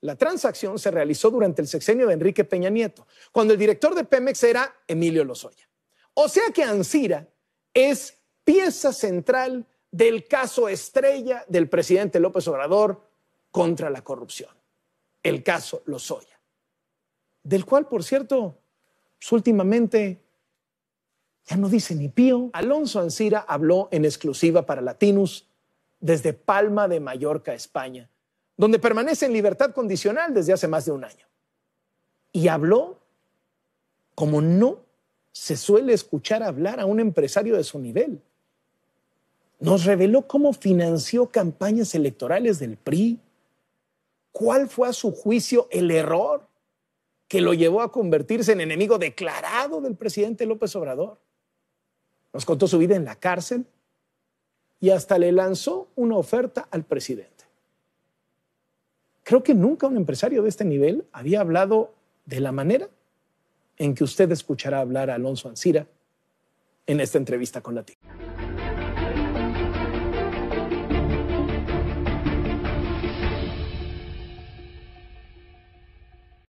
La transacción se realizó durante el sexenio de Enrique Peña Nieto, cuando el director de Pemex era Emilio Lozoya. O sea que Ancira es pieza central del caso estrella del presidente López Obrador contra la corrupción, el caso Lozoya, del cual, por cierto, pues, últimamente ya no dice ni pío. Alonso Ancira habló en exclusiva para Latinus desde Palma de Mallorca, España donde permanece en libertad condicional desde hace más de un año. Y habló como no se suele escuchar hablar a un empresario de su nivel. Nos reveló cómo financió campañas electorales del PRI, cuál fue a su juicio el error que lo llevó a convertirse en enemigo declarado del presidente López Obrador. Nos contó su vida en la cárcel y hasta le lanzó una oferta al presidente. Creo que nunca un empresario de este nivel había hablado de la manera en que usted escuchará hablar a Alonso Ancira en esta entrevista con la TIC.